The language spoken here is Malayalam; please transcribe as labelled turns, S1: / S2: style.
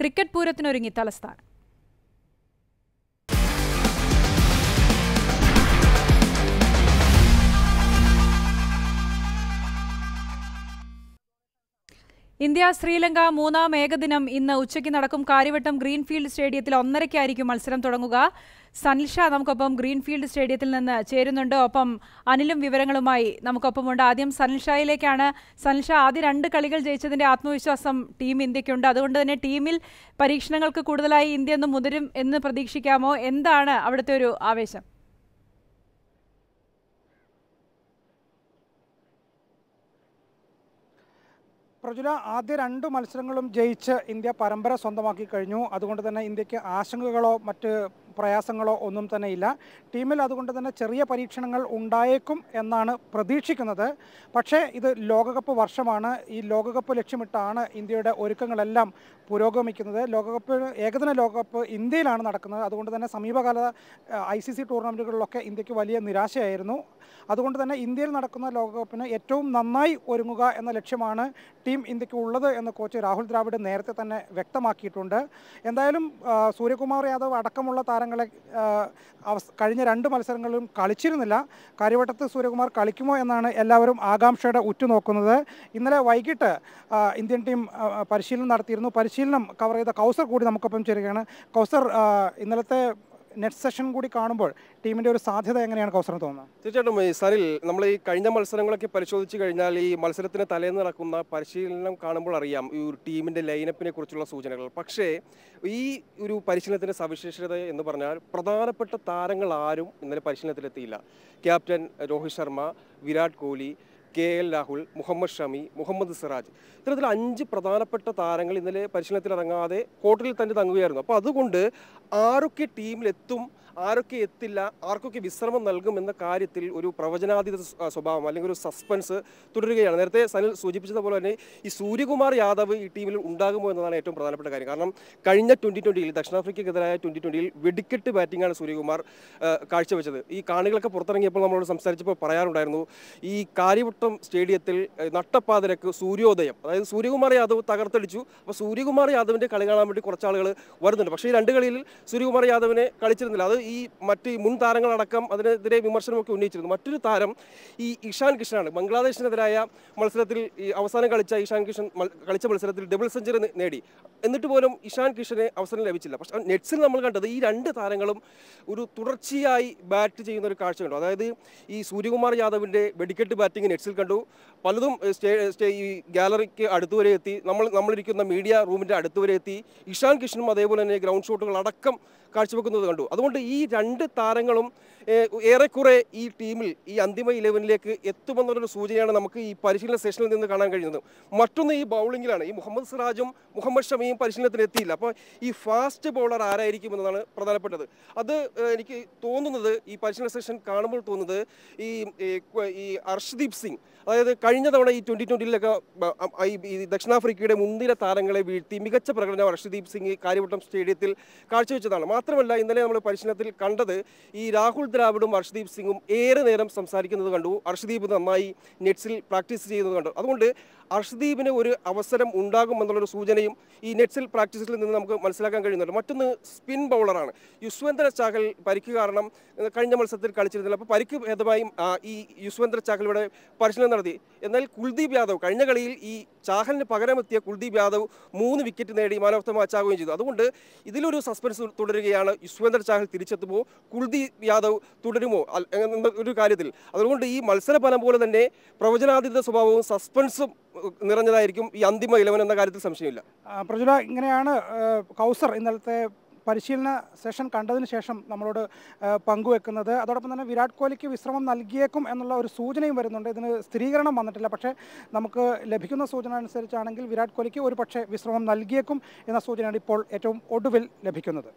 S1: ക്രിക്കറ്റ് പൂരത്തിനൊരുങ്ങി തലസ്ഥാനം ഇന്ത്യ ശ്രീലങ്ക മൂന്നാം ഏകദിനം ഇന്ന് ഉച്ചയ്ക്ക് നടക്കും കാര്യവട്ടം ഗ്രീൻഫീൽഡ് സ്റ്റേഡിയത്തിൽ ഒന്നരയ്ക്കായിരിക്കും മത്സരം തുടങ്ങുക സനിൽഷ നമുക്കൊപ്പം ഗ്രീൻഫീൽഡ് സ്റ്റേഡിയത്തിൽ നിന്ന് ചേരുന്നുണ്ട് ഒപ്പം അനിലും വിവരങ്ങളുമായി നമുക്കൊപ്പമുണ്ട് ആദ്യം സനിൽഷയിലേക്കാണ് സനിൽഷ ആദ്യ രണ്ട് കളികൾ ജയിച്ചതിന്റെ ആത്മവിശ്വാസം ടീം ഇന്ത്യക്കുണ്ട് അതുകൊണ്ട് തന്നെ ടീമിൽ പരീക്ഷണങ്ങൾക്ക് കൂടുതലായി ഇന്ത്യ ഒന്ന് മുതിരും എന്ന് പ്രതീക്ഷിക്കാമോ എന്താണ് അവിടുത്തെ ഒരു ആവേശം പ്രജുല ആദ്യ രണ്ട് മത്സരങ്ങളും ജയിച്ച് ഇന്ത്യ പരമ്പര സ്വന്തമാക്കി കഴിഞ്ഞു അതുകൊണ്ട് തന്നെ ഇന്ത്യക്ക് ആശങ്കകളോ മറ്റ് പ്രയാസങ്ങളോ ഒന്നും തന്നെ ഇല്ല ടീമിൽ അതുകൊണ്ട് തന്നെ ചെറിയ പരീക്ഷണങ്ങൾ ഉണ്ടായേക്കും എന്നാണ് പ്രതീക്ഷിക്കുന്നത് പക്ഷേ ഇത് ലോകകപ്പ് വർഷമാണ് ഈ ലോകകപ്പ് ലക്ഷ്യമിട്ടാണ് ഇന്ത്യയുടെ ഒരുക്കങ്ങളെല്ലാം പുരോഗമിക്കുന്നത് ലോകകപ്പ് ഏകദിന ലോകകപ്പ് ഇന്ത്യയിലാണ് നടക്കുന്നത് അതുകൊണ്ട് തന്നെ സമീപകാല ഐ സി സി ടൂർണമെൻറ്റുകളിലൊക്കെ ഇന്ത്യക്ക് വലിയ നിരാശയായിരുന്നു അതുകൊണ്ട് തന്നെ ഇന്ത്യയിൽ നടക്കുന്ന ലോകകപ്പിന് ഏറ്റവും നന്നായി ഒരുങ്ങുക എന്ന ലക്ഷ്യമാണ് ടീം ഇന്ത്യക്ക് ഉള്ളത് എന്ന് കോച്ച് രാഹുൽ ദ്രാവിഡ് നേരത്തെ തന്നെ വ്യക്തമാക്കിയിട്ടുണ്ട് എന്തായാലും സൂര്യകുമാർ യാദവ് അടക്കമുള്ള താര താരങ്ങളെ കഴിഞ്ഞ രണ്ട് മത്സരങ്ങളിലും കളിച്ചിരുന്നില്ല കാര്യവട്ടത്ത് സൂര്യകുമാർ കളിക്കുമോ എന്നാണ് എല്ലാവരും ആകാംക്ഷയുടെ ഉറ്റുനോക്കുന്നത് ഇന്നലെ വൈകിട്ട് ഇന്ത്യൻ ടീം പരിശീലനം നടത്തിയിരുന്നു പരിശീലനം കവർ ചെയ്ത കൗസർ കൂടി നമുക്കൊപ്പം ചേരുകയാണ് കൗസർ ഇന്നലത്തെ നെറ്റ് സെഷൻ കൂടി കാണുമ്പോൾ ടീമിൻ്റെ ഒരു സാധ്യത എങ്ങനെയാണ് കൗസറിന് തോന്നുന്നത്
S2: തീർച്ചയായിട്ടും സാറിൽ നമ്മൾ ഈ കഴിഞ്ഞ മത്സരങ്ങളൊക്കെ പരിശോധിച്ച് കഴിഞ്ഞാൽ ഈ മത്സരത്തിന് തലേന്ന് നടക്കുന്ന പരിശീലനം കാണുമ്പോൾ അറിയാം ഈ ഒരു ടീമിൻ്റെ ലൈനപ്പിനെ കുറിച്ചുള്ള സൂചനകൾ പക്ഷേ ഈ ഒരു പരിശീലനത്തിൻ്റെ സവിശേഷത എന്ന് പറഞ്ഞാൽ പ്രധാനപ്പെട്ട താരങ്ങൾ ആരും ഇന്നലെ പരിശീലനത്തിലെത്തിയില്ല captain Rohit Sharma Virat Kohli K L Rahul Mohammed Shami Mohammed Siraj ഇത്തരത്തിൽ അഞ്ച് പ്രധാനപ്പെട്ട താരങ്ങൾ ഇന്നലെ പരിശീലനത്തിൽ ഇറങ്ങാതെ കോർട്ടിൽ തന്നെ തങ്ങുകയായിരുന്നു അപ്പോൾ അതുകൊണ്ട് ആരൊക്കെ ടീമിലെത്തും ആരൊക്കെ എത്തില്ല ആർക്കൊക്കെ വിശ്രമം നൽകും എന്ന കാര്യത്തിൽ ഒരു പ്രവചനാതീത സ്വഭാവം അല്ലെങ്കിൽ ഒരു സസ്പെൻസ് തുടരുകയാണ് നേരത്തെ സനിൽ സൂചിപ്പിച്ചതുപോലെ തന്നെ ഈ സൂര്യകുമാർ യാദവ് ഈ ടീമിൽ ഉണ്ടാകുമോ എന്നതാണ് ഏറ്റവും പ്രധാനപ്പെട്ട കാര്യം കാരണം കഴിഞ്ഞ ട്വൻ്റി ട്വൻ്റിയിൽ ദക്ഷിണാഫ്രിക്കയ്ക്കെതിരായ ട്വൻ്റി ട്വൻ്റിയിൽ വെടിക്കെട്ട് ബാറ്റിംഗാണ് സൂര്യകുമാർ കാഴ്ചവെച്ചത് ഈ കാണികളൊക്കെ പുറത്തിറങ്ങിയപ്പോൾ നമ്മളോട് സംസാരിച്ചപ്പോൾ പറയാറുണ്ടായിരുന്നു ഈ കാര്യ ക്ഷേത്രം സ്റ്റേഡിയത്തിൽ നട്ടപ്പാതിരക്ക് സൂര്യോദയം അതായത് സൂര്യകുമാർ യാദവ് തകർത്തടിച്ചു അപ്പോൾ സൂര്യകുമാർ യാദവിൻ്റെ കളി കാണാൻ വേണ്ടി കുറച്ച് ആളുകൾ വരുന്നുണ്ട് പക്ഷേ ഈ രണ്ട് കളിയിൽ സൂര്യകുമാർ യാദവിനെ കളിച്ചിരുന്നില്ല അത് ഈ മറ്റ് മുൻ താരങ്ങളടക്കം അതിനെതിരെ വിമർശനമൊക്കെ ഉന്നയിച്ചിരുന്നു മറ്റൊരു താരം ഈ ഇഷാൻ കിഷനാണ് ബംഗ്ലാദേശിനെതിരായ മത്സരത്തിൽ ഈ അവസാനം കളിച്ച ഇഷാൻ കിഷൻ കളിച്ച മത്സരത്തിൽ ഡബിൾ സെഞ്ചുറി നേടി എന്നിട്ട് പോലും ഇഷാൻ കിഷന് അവസരം ലഭിച്ചില്ല പക്ഷേ നെറ്റ്സിൽ നമ്മൾ കണ്ടത് ഈ രണ്ട് താരങ്ങളും ഒരു തുടർച്ചയായി ബാറ്റ് ചെയ്യുന്ന ഒരു കാഴ്ച അതായത് ഈ സൂര്യകുമാർ യാദവിൻ്റെ വെടിക്കെട്ട് ബാറ്റിംഗ് നെറ്റ്സിൽ ന്യൂസിൽ കണ്ടു പലതും സ്റ്റേ ഈ ഗാലറിക്ക് അടുത്തുവരെ എത്തി നമ്മൾ നമ്മളിരിക്കുന്ന മീഡിയ റൂമിൻ്റെ അടുത്തുവരെ എത്തി ഇഷാൻ കിഷനും അതേപോലെ തന്നെ ഗ്രൗണ്ട് ഷോട്ടുകൾ അടക്കം കാഴ്ചവെക്കുന്നത് കണ്ടു അതുകൊണ്ട് ഈ രണ്ട് താരങ്ങളും ഏറെക്കുറെ ഈ ടീമിൽ ഈ അന്തിമ ഇലവനിലേക്ക് എത്തുമെന്നുള്ളൊരു സൂചനയാണ് നമുക്ക് ഈ പരിശീലന സെഷനിൽ നിന്ന് കാണാൻ കഴിയുന്നത് മറ്റൊന്ന് ഈ ബൗളിങ്ങിലാണ് ഈ മുഹമ്മദ് സിറാജും മുഹമ്മദ് ഷമിയും പരിശീലനത്തിന് എത്തിയില്ല അപ്പോൾ ഈ ഫാസ്റ്റ് ബൗളർ ആരായിരിക്കും എന്നതാണ് പ്രധാനപ്പെട്ടത് അത് എനിക്ക് തോന്നുന്നത് ഈ പരിശീലന സെഷൻ കാണുമ്പോൾ തോന്നുന്നത് ഈ ഈ അർഷ്ദീപ് സിംഗ് അതായത് കഴിഞ്ഞ തവണ ഈ ട്വൻറ്റി ട്വൻറ്റിയിലൊക്കെ ഈ ദക്ഷിണാഫ്രിക്കയുടെ മുൻനിര താരങ്ങളെ വീഴ്ത്തി മികച്ച പ്രകടനം അർഷദീപ് സിംഗ് കാര്യവട്ടം സ്റ്റേഡിയത്തിൽ കാഴ്ചവെച്ചതാണ് മാത്രമല്ല ഇന്നലെ നമ്മൾ പരിശീലനത്തിൽ കണ്ടത് ഈ രാഹുൽ ദ്രാവിഡും അർഷദീപ് സിംഗും ഏറെ നേരം സംസാരിക്കുന്നത് കണ്ടു അർഷദീപ് നന്നായി നെറ്റ്സിൽ പ്രാക്ടീസ് ചെയ്യുന്നത് കണ്ടു അതുകൊണ്ട് അർഷദീപിന് ഒരു അവസരം ഉണ്ടാകുമെന്നുള്ളൊരു സൂചനയും ഈ നെറ്റ്സിൽ പ്രാക്ടീസിൽ നിന്ന് നമുക്ക് മനസ്സിലാക്കാൻ കഴിയുന്നുണ്ട് മറ്റൊന്ന് സ്പിൻ ബൗളറാണ് യുസ്വേന്ദ്ര ചാഹൽ പരിക്ക് കാരണം കഴിഞ്ഞ മത്സരത്തിൽ കളിച്ചിരുന്നില്ല അപ്പോൾ പരിക്ക് ഭേദമായും ഈ യുസ്വേന്ദ്ര ചാഹൽ ഇവിടെ പരിശീലനം നടത്തി എന്നാൽ കുൽദീപ് യാദവ് കഴിഞ്ഞ കളിയിൽ ഈ ചാഹലിന് പകരമെത്തിയ കുൽദീപ് യാദവ് മൂന്ന് വിക്കറ്റ് നേടി മാൻ ഓഫ് ദ മാച്ച് ആകുകയും ചെയ്തു അതുകൊണ്ട് ഇതിലൊരു സസ്പെൻസ് തുടരുകയാണ് യുസ്വേന്ദ്ര ചാഹൽ തിരിച്ചെത്തുമോ കുൽദീപ് യാദവ് തുടരുമോ ഒരു കാര്യത്തിൽ അതുകൊണ്ട് ഈ മത്സര ഫലം പോലെ തന്നെ പ്രവചനാതീത സ്വഭാവവും സസ്പെൻസും നിറഞ്ഞതായിരിക്കും ഈ അന്തിമ ഇലവൻ എന്ന കാര്യത്തിൽ സംശയമില്ല
S1: പ്രജുല ഇങ്ങനെയാണ് കൗസർ ഇന്നലത്തെ പരിശീലന സെഷൻ കണ്ടതിന് ശേഷം നമ്മളോട് പങ്കുവെക്കുന്നത് അതോടൊപ്പം തന്നെ വിരാട് കോഹ്ലിക്ക് വിശ്രമം നൽകിയേക്കും എന്നുള്ള ഒരു സൂചനയും വരുന്നുണ്ട് ഇതിന് സ്ഥിരീകരണം വന്നിട്ടില്ല പക്ഷേ നമുക്ക് ലഭിക്കുന്ന സൂചന അനുസരിച്ചാണെങ്കിൽ വിരാട് കോഹ്ലിക്ക് ഒരു പക്ഷേ വിശ്രമം നൽകിയേക്കും എന്ന സൂചനയാണ് ഇപ്പോൾ ഏറ്റവും ഒടുവിൽ ലഭിക്കുന്നത്